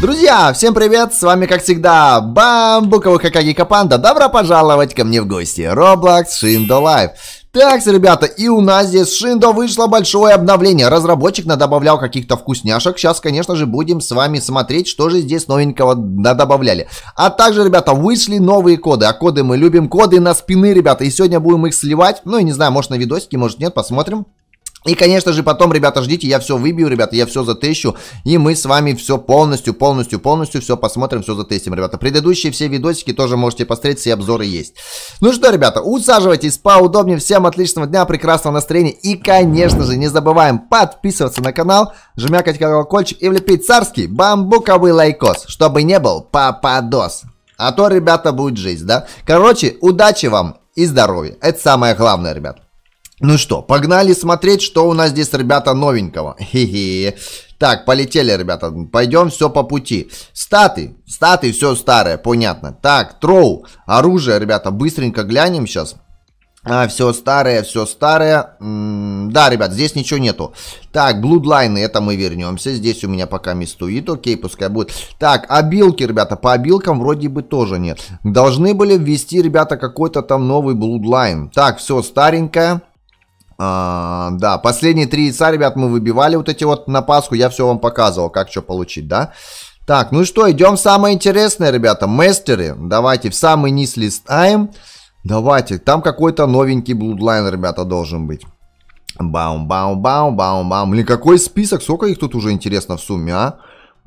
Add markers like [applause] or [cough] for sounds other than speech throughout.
Друзья, всем привет, с вами как всегда Бамбуковый а Хакагика Капанда. Добро пожаловать ко мне в гости. Roblox Шиндо Life. Так, ребята, и у нас здесь Шиндо вышло большое обновление. Разработчик надобавлял каких-то вкусняшек. Сейчас, конечно же, будем с вами смотреть, что же здесь новенького надобавляли. А также, ребята, вышли новые коды. А коды мы любим. Коды на спины, ребята. И сегодня будем их сливать. Ну, я не знаю, может на видосике, может нет, посмотрим. И, конечно же, потом, ребята, ждите, я все выбью, ребята, я все затещу, и мы с вами все полностью, полностью, полностью все посмотрим, все затестим, ребята. Предыдущие все видосики тоже можете посмотреть, все обзоры есть. Ну что, ребята, усаживайтесь поудобнее, всем отличного дня, прекрасного настроения, и, конечно же, не забываем подписываться на канал, жмякать колокольчик и влепить царский бамбуковый лайкос, чтобы не был попадос. А то, ребята, будет жизнь, да? Короче, удачи вам и здоровья, это самое главное, ребята. Ну что, погнали смотреть, что у нас здесь, ребята, новенького. Хе-хе. Так, полетели, ребята. Пойдем все по пути. Статы. Статы, все старое, понятно. Так, троу. Оружие, ребята, быстренько глянем сейчас. А, все старое, все старое. М -м да, ребят, здесь ничего нету. Так, блудлайны, это мы вернемся. Здесь у меня пока мистуит, окей, пускай будет. Так, обилки, ребята, по обилкам вроде бы тоже нет. Должны были ввести, ребята, какой-то там новый блудлайн. Так, все старенькое. А, да, последние три яйца, ребят, мы выбивали вот эти вот на Пасху. Я все вам показывал, как что получить, да? Так, ну что, идем самое интересное, ребята. Мастеры. Давайте в самый низ листаем. Давайте, там какой-то новенький блудлайн, ребята, должен быть. Баум, баум, баум, баум, баум. Блин, какой список, сколько их тут уже интересно в сумме, а?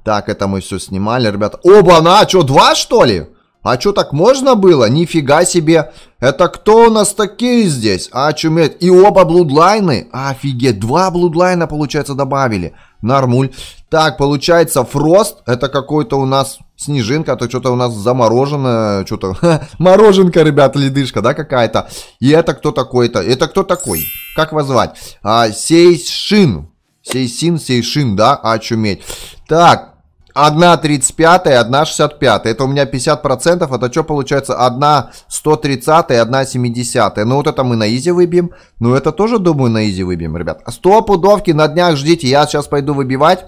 Так, это мы все снимали, ребята. Оба-на, что, два что ли? А чё так можно было? Нифига себе! Это кто у нас такие здесь? А, чуметь. И оба блудлайны? Офигеть, два блудлайна, получается, добавили. Нормуль. Так, получается, Фрост, это какой-то у нас снежинка, а то что-то у нас замороженное, что-то... [laughs] Мороженка, ребята, ледышка, да, какая-то? И это кто такой-то? Это кто такой? Как его звать? А, Сейшин. Сейсин, Сейшин, да? А, чуметь. Так, Одна 35 одна 65 Это у меня 50%. Это что получается? Одна 130 одна 70 Ну вот это мы на изи выбьем. Ну это тоже, думаю, на изи выбьем, ребят. 100 пудовки на днях ждите. Я сейчас пойду выбивать.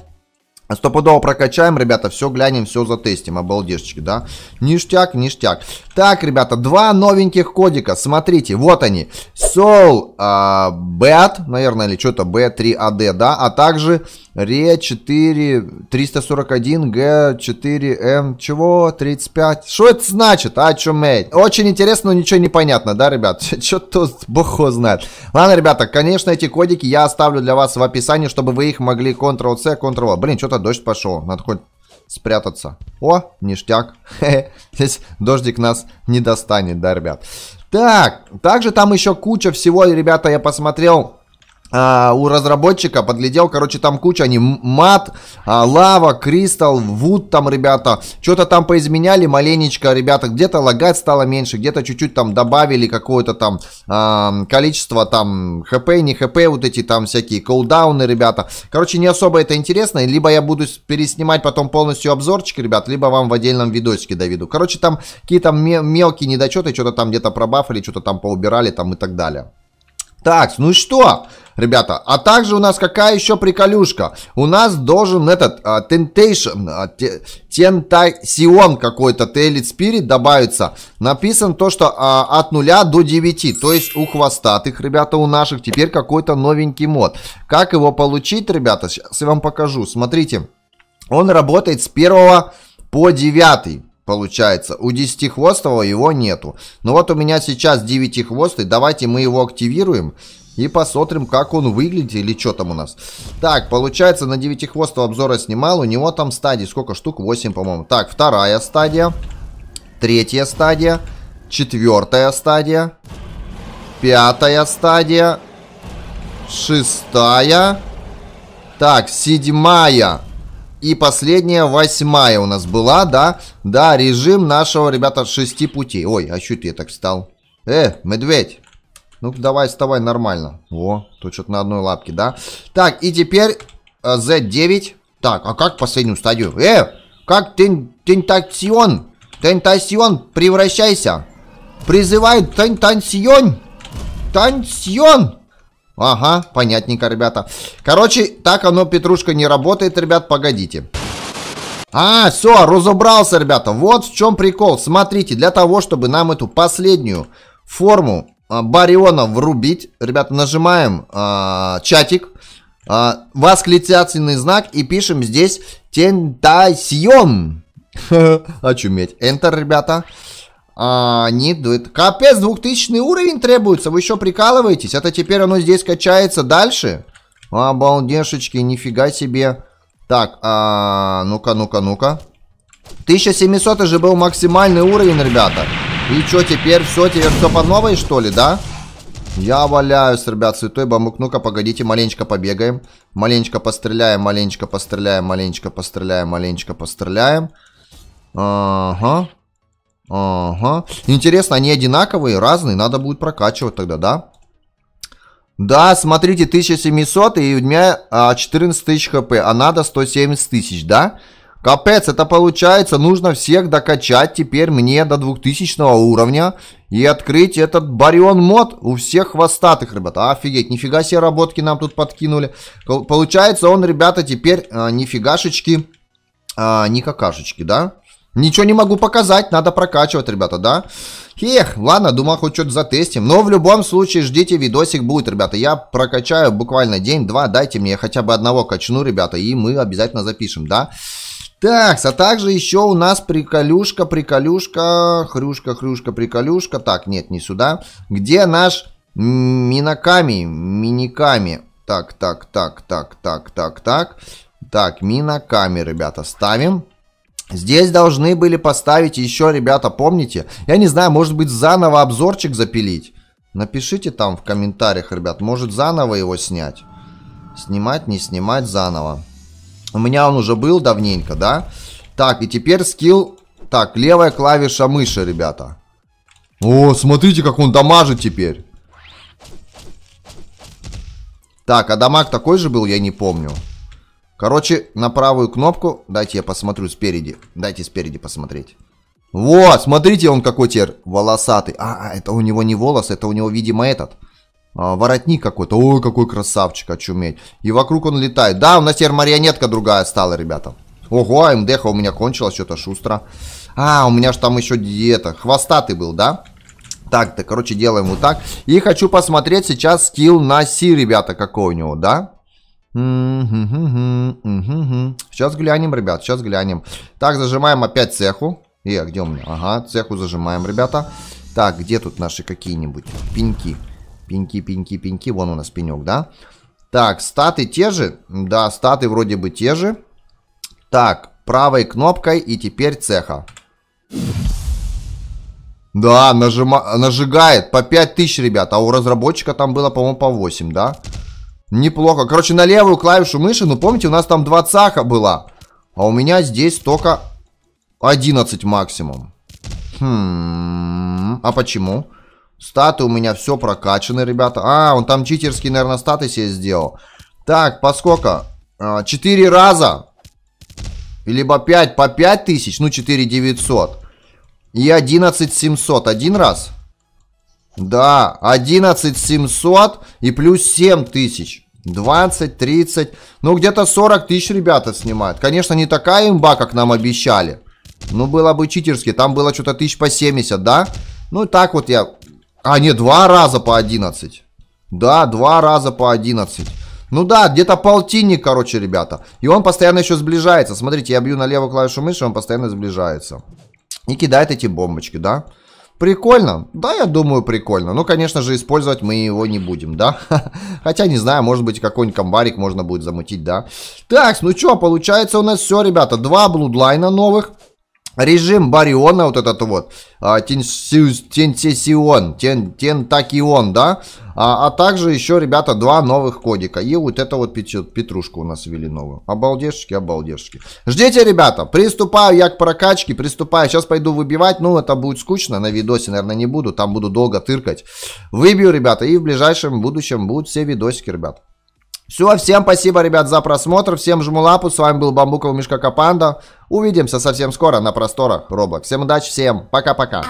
Стопудово прокачаем, ребята, все глянем, все затестим, обалдежечки, да? Ништяк, ништяк. Так, ребята, два новеньких кодика, смотрите, вот они. Soul uh, а, Bad, наверное, или что-то B3AD, а да? А также ре 4 341 г 4 м чего 35 что это значит а мэй очень интересно но ничего не понятно да ребят [laughs] что тут бог знает ладно ребята конечно эти кодики я оставлю для вас в описании чтобы вы их могли ctrl c ctrl блин что-то дождь пошел надо хоть спрятаться. О, ништяк. [laughs] Здесь дождик нас не достанет, да, ребят. Так, также там еще куча всего, ребята, я посмотрел а, у разработчика подглядел, короче, там куча, они мат, а, лава, кристалл, вуд там, ребята, что-то там поизменяли маленечко, ребята, где-то лагать стало меньше, где-то чуть-чуть там добавили какое-то там а, количество там хп, не хп, вот эти там всякие колдауны, ребята, короче, не особо это интересно, либо я буду переснимать потом полностью обзорчик, ребят, либо вам в отдельном видосике доведу, короче, там какие-то мелкие недочеты, что-то там где-то пробафали, что-то там поубирали там и так далее. Так, ну что, ребята, а также у нас какая еще приколюшка? У нас должен этот uh, Temptation, uh, а, Tentacion какой-то, Tailed Spirit добавится. Написано то, что uh, от 0 до 9, то есть у хвостатых, ребята, у наших теперь какой-то новенький мод. Как его получить, ребята, сейчас я вам покажу. Смотрите, он работает с первого по 9 получается. У десятихвостого его нету. Но ну вот у меня сейчас девятихвостый. Давайте мы его активируем. И посмотрим, как он выглядит или что там у нас. Так, получается, на девятихвостого обзора снимал. У него там стадии сколько штук? 8, по-моему. Так, вторая стадия. Третья стадия. Четвертая стадия. Пятая стадия. Шестая. Так, седьмая. И последняя, восьмая у нас была, да? Да, режим нашего, ребята, шести путей. Ой, а что ты так встал? Э, медведь. Ну, давай, вставай нормально. О, тут что-то на одной лапке, да? Так, и теперь Z9. Э, так, а как последнюю стадию? Э, как тен Тентацион, Тентасион, превращайся. Призывает тентацион, тентацион. Ага, понятненько, ребята. Короче, так оно, петрушка, не работает, ребят, погодите. А, все, разобрался, ребята. Вот в чем прикол. Смотрите, для того, чтобы нам эту последнюю форму а, бариона врубить, ребята, нажимаем э, чатик, э, восклицательный знак и пишем здесь тентасьон. [laughs] Очуметь. Enter, ребята. Ребята. А, не дует. Капец, 2000 уровень требуется, вы еще прикалываетесь? Это теперь оно здесь качается дальше? Обалдешечки, нифига себе. Так, а, ну-ка, ну-ка, ну-ка. 1700 же был максимальный уровень, ребята. И что теперь? Все, теперь все по новой, что ли, да? Я валяюсь, ребят, святой бамбук. Ну-ка, погодите, маленечко побегаем. Маленечко постреляем, маленечко постреляем, маленечко постреляем, маленечко постреляем. Ага. Ага. Интересно, они одинаковые, разные? Надо будет прокачивать тогда, да? Да, смотрите, 1700, и у меня 14 а, тысяч хп, а надо 170 тысяч, да? Капец, это получается, нужно всех докачать теперь мне до 2000 уровня и открыть этот барион мод у всех хвостатых, ребята. Офигеть, нифига себе работки нам тут подкинули. Получается он, ребята, теперь а, нифигашечки, а, не какашечки, да? Ничего не могу показать, надо прокачивать, ребята, да? Эх, ладно, думал, хоть что-то затестим. Но в любом случае, ждите, видосик будет, ребята. Я прокачаю буквально день-два, дайте мне хотя бы одного качну, ребята, и мы обязательно запишем, да? Так, а также еще у нас приколюшка, приколюшка, хрюшка, хрюшка, приколюшка. Так, нет, не сюда. Где наш миноками, миниками. Так, так, так, так, так, так, так. Так, Миноками, ребята, ставим. Здесь должны были поставить еще, ребята, помните? Я не знаю, может быть, заново обзорчик запилить? Напишите там в комментариях, ребят, может, заново его снять? Снимать, не снимать заново. У меня он уже был давненько, да? Так, и теперь скилл... Так, левая клавиша мыши, ребята. О, смотрите, как он дамажит теперь. Так, а дамаг такой же был, я не помню. Короче, на правую кнопку, дайте я посмотрю спереди, дайте спереди посмотреть. Вот, смотрите, он какой теперь волосатый. А, а, это у него не волос, это у него, видимо, этот. А, воротник какой-то. Ой, какой красавчик, очуметь. И вокруг он летает. Да, у нас теперь марионетка другая стала, ребята. Ого, МДХ у меня кончилось что-то шустро. А, у меня же там еще диета. Хвостатый был, да? Так, то короче, делаем вот так. И хочу посмотреть сейчас скилл на Си, ребята, какой у него, да? Сейчас глянем, ребят, сейчас глянем. Так, зажимаем опять цеху. Э, где у меня? Ага, цеху зажимаем, ребята. Так, где тут наши какие-нибудь пеньки? Пеньки, пеньки, пеньки. Вон у нас пенек, да? Так, статы те же? Да, статы вроде бы те же. Так, правой кнопкой и теперь цеха. Да, нажима... нажигает по 5000, ребят. А у разработчика там было, по-моему, по 8, да? Да. Неплохо. Короче, на левую клавишу мыши, ну помните, у нас там два цаха было, А у меня здесь только 11 максимум. Хм, а почему? Статы у меня все прокачаны, ребята. А, он там читерский, наверное, статы себе сделал. Так, поскольку а, Четыре раза. Либо 5 по 5 тысяч, ну 4 900. И 11 700 один раз. Да, 11 700 и плюс 7 тысяч. 20, 30, ну где-то 40 тысяч ребята снимают. Конечно, не такая имба, как нам обещали. Ну, было бы читерски. Там было что-то тысяч по 70, да? Ну, так вот я... А, не, два раза по 11. Да, два раза по 11. Ну да, где-то полтинник, короче, ребята. И он постоянно еще сближается. Смотрите, я бью на левую клавишу мыши, он постоянно сближается. И кидает эти бомбочки, да? Да. Прикольно? Да, я думаю, прикольно. Но, ну, конечно же, использовать мы его не будем, да? [laughs] Хотя, не знаю, может быть, какой-нибудь комбарик можно будет замутить, да? Так, ну что, получается у нас все, ребята. Два блудлайна новых режим бариона, вот этот вот, а, тенсисион, тен, тентакион, да, а, а также еще, ребята, два новых кодика. И вот это вот петрушку у нас ввели новую. обалдешки обалдешки Ждите, ребята, приступаю я к прокачке, приступаю. Сейчас пойду выбивать, ну, это будет скучно, на видосе, наверное, не буду, там буду долго тыркать. Выбью, ребята, и в ближайшем будущем будут все видосики, ребята. Все, всем спасибо, ребят, за просмотр. Всем жму лапу. С вами был Бамбуковый Мишка Капанда. Увидимся совсем скоро на просторах Робок. Всем удачи, всем пока-пока.